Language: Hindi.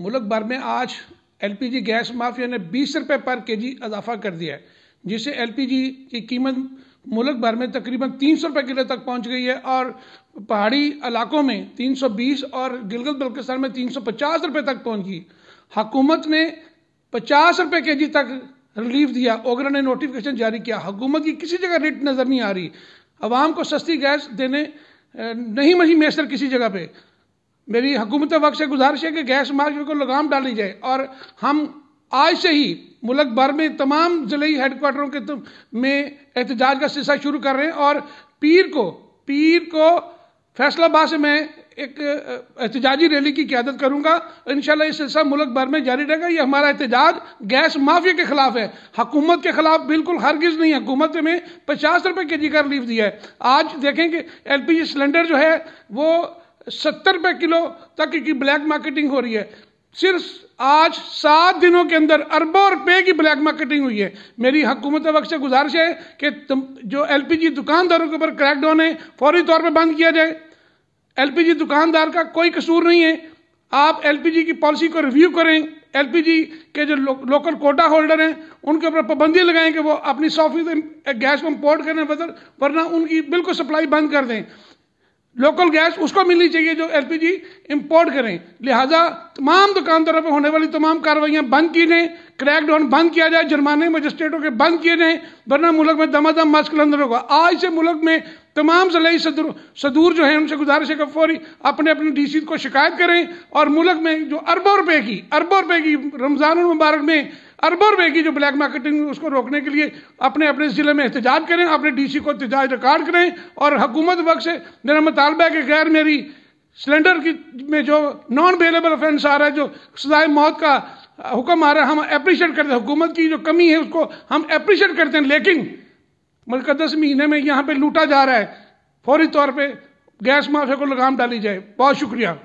मुल्क भर में आज एलपीजी गैस माफिया ने बीस रुपये पर केजी इजाफा कर दिया है जिससे एलपीजी की कीमत मुल्क भर में तकरीबन तीन सौ रुपये किलो तक पहुंच गई है और पहाड़ी इलाकों में 320 और गिलगत बल्किस्तान में 350 रुपए तक पहुंच गई हकूमत ने 50 रुपए के जी तक रिलीफ दिया ओगरा ने नोटिफिकेशन जारी किया हुकूमत की किसी जगह रेट नज़र नहीं आ रही आवाम को सस्ती गैस देने नहीं मही मैसर किसी जगह पर मेरी हुकूमत वक्त से गुजारिश है कि गैस माफिया को लगाम डाली जाए और हम आज से ही मुल्क भर में तमाम ज़िले हेडक्वार्टरों के में एहतजाज का सिलसिला शुरू कर रहे हैं और पीर को पीर को फैसलाबाद से मैं एक एहतजाजी रैली की क्यादत करूंगा इन ये सिलसिला मुल्क भर में जारी रहेगा ये हमारा एहतजाज गैस माफिया के खिलाफ है हकूमत के खिलाफ बिल्कुल हरगिज नहीं हकूमत में पचास रुपये के जी का रिलीफ दिया है आज देखें कि एल पी जी सिलेंडर जो है वो सत्तर रुपये किलो तक की ब्लैक मार्केटिंग हो रही है सिर्फ आज सात दिनों के अंदर अरबों रुपए की ब्लैक मार्केटिंग हुई है मेरी हुकूमत वक्त से गुजारिश है कि जो एलपीजी दुकानदारों के ऊपर क्रैकडाउन है फौरी तौर पर बंद किया जाए एलपीजी दुकानदार का कोई कसूर नहीं है आप एलपीजी की पॉलिसी को रिव्यू करें एलपीजी के जो लो, लोकल कोटा होल्डर हैं उनके ऊपर पाबंदी लगाएं कि वो अपनी सौ फीसद गैस को इम्पोर्ट करें बदल वरना उनकी बिल्कुल सप्लाई बंद कर दें लोकल गैस उसको मिलनी चाहिए जो एलपीजी इंपोर्ट करें लिहाजा तमाम दुकानदारों पर होने वाली तमाम कार्रवाइयाँ बंद की क्रैक क्रैकडाउन बंद किया जाए जुर्माने मजिस्ट्रेटों के बंद किए जाए वरना मुल्क में दमादम मस्कल अंदर होगा आज से मुल्क में तमाम जलई सदूर सदूर जो है उनसे गुजारिश है कि फौरी अपने अपने डी सी को शिकायत करें और मुल्क में जो अरबों रुपये की अरबों रुपये की रमज़ान मुबारक में अरबों रुपए की जो ब्लैक मार्केटिंग उसको रोकने के लिए अपने अपने ज़िले में एहतजाज करें अपने डीसी को एहतजाज रिकॉर्ड करें और हुकूमत वक्त से मेरा मुतालबा है कि गैर मेरी सिलेंडर की में जो नॉन अवेलेबल ऑफेंस आ रहा है जो सजाए मौत का हुक्म आ रहा है हम अप्रिशिएट करते हैं हुकूमत की जो कमी है उसको हम अप्रिशिएट करते हैं लेकिन मुकदस महीने में यहाँ पर लूटा जा रहा है फौरी तौर पर गैस माफिया को लगाम डाली जाए बहुत शुक्रिया